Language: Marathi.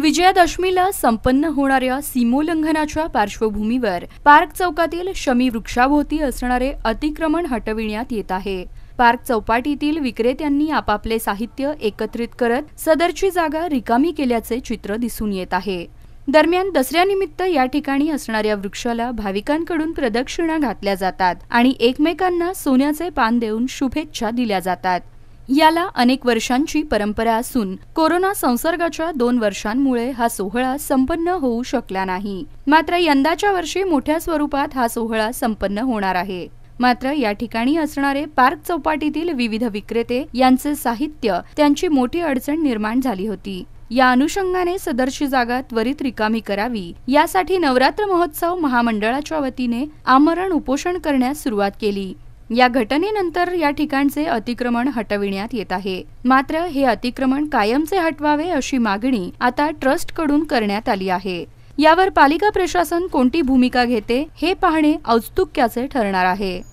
विजयादशमीला संपन्न होणाऱ्या सीमोल्लंघनाच्या पार्श्वभूमीवर पार्क चौकातील शमी वृक्षाभोवती असणारे अतिक्रमण हटविण्यात येत आहे पार्क चौपाटीतील विक्रेत्यांनी आपापले साहित्य एकत्रित करत सदरची जागा रिकामी केल्याचे चित्र दिसून येत आहे दरम्यान दसऱ्यानिमित्त या ठिकाणी असणाऱ्या वृक्षाला भाविकांकडून प्रदक्षिणा घातल्या जातात आणि एकमेकांना सोन्याचे पान देऊन शुभेच्छा दिल्या जातात याला अनेक वर्षांची परंपरा असून कोरोना संसर्गाच्या दोन वर्षांमुळे हा सोहळा संपन्न होऊ शकला नाही मात्र यंदाच्या वर्षी मोठ्या स्वरूपात हा सोहळा संपन्न होणार आहे मात्र या ठिकाणी असणारे पार्क चौपाटीतील विविध विक्रेते यांचे साहित्य त्यांची मोठी अडचण निर्माण झाली होती या अनुषंगाने सदरची जागा त्वरित रिकामी करावी यासाठी नवरात्र महोत्सव महामंडळाच्या वतीने आमरण उपोषण करण्यास सुरुवात केली या घटनेनंतर या ठिकाणचे अतिक्रमण हटविण्यात येत आहे मात्र हे अतिक्रमण कायमचे हटवावे अशी मागणी आता ट्रस्टकडून करण्यात आली आहे यावर पालिका प्रशासन कोणती भूमिका घेते हे पाहणे औत्सुक्याचे ठरणार आहे